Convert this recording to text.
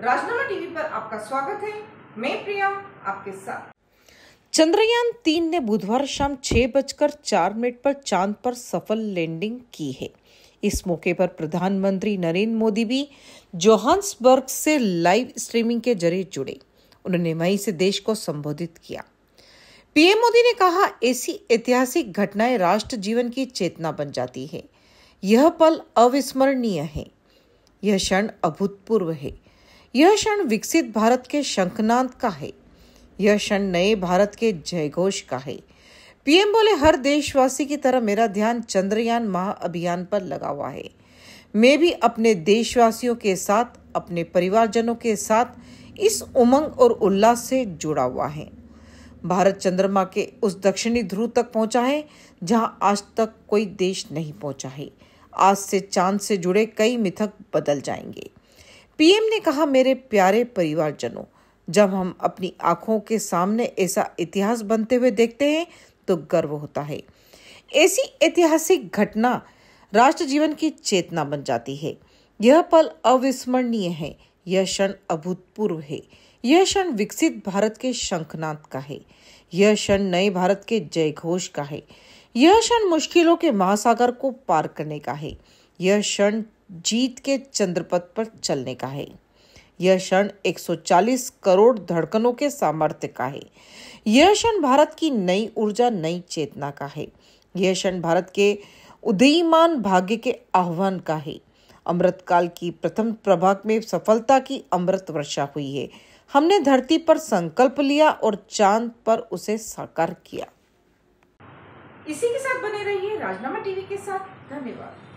राजनामा TV पर आपका स्वागत है मैं प्रिया आपके साथ चंद्रयान तीन ने बुधवार शाम छह बजकर चार मिनट पर चांद पर सफल लैंडिंग की है इस मौके पर प्रधानमंत्री नरेंद्र मोदी भी जोहान्सबर्ग से लाइव स्ट्रीमिंग के जरिए जुड़े उन्होंने वहीं से देश को संबोधित किया पीएम मोदी ने कहा ऐसी ऐतिहासिक घटनाएं राष्ट्र जीवन की चेतना बन जाती है यह पल अविस्मरणीय है यह क्षण अभूतपूर्व है यह क्षण विकसित भारत के शंखनाद का है यह क्षण नए भारत के जयघोष का है पीएम बोले हर देशवासी की तरह मेरा ध्यान चंद्रयान महाअभियान पर लगा हुआ है मैं भी अपने देशवासियों के साथ अपने परिवारजनों के साथ इस उमंग और उल्लास से जुड़ा हुआ है भारत चंद्रमा के उस दक्षिणी ध्रुव तक पहुंचा है जहां आज तक कोई देश नहीं पहुंचा है आज से चांद से जुड़े कई मिथक बदल जाएंगे पीएम ने कहा मेरे प्यारे परिवारजनों जब हम अपनी आंखों के सामने ऐसा इतिहास बनते हुए देखते हैं तो गर्व होता है ऐसी ऐतिहासिक घटना राष्ट्र जीवन की चेतना बन जाती है यह पल अविस्मरणीय है यह क्षण अभूतपूर्व है यह क्षण विकसित भारत के शंखनाथ का है यह क्षण नए भारत के जयघोष का है यह क्षण मुश्किलों के महासागर को पार करने का है यह क्षण जीत के चंद्रपथ पर चलने का है यह क्षण 140 करोड़ धड़कनों के सामर्थ्य का है यह क्षण भारत की नई ऊर्जा नई चेतना का है यह क्षण भारत के उदयीमान भाग्य के आह्वान का है अमृतकाल की प्रथम प्रभाग में सफलता की अमृत वर्षा हुई है हमने धरती पर संकल्प लिया और चांद पर उसे साकार किया इसी के साथ बने रहिए राजनामा टीवी के साथ धन्यवाद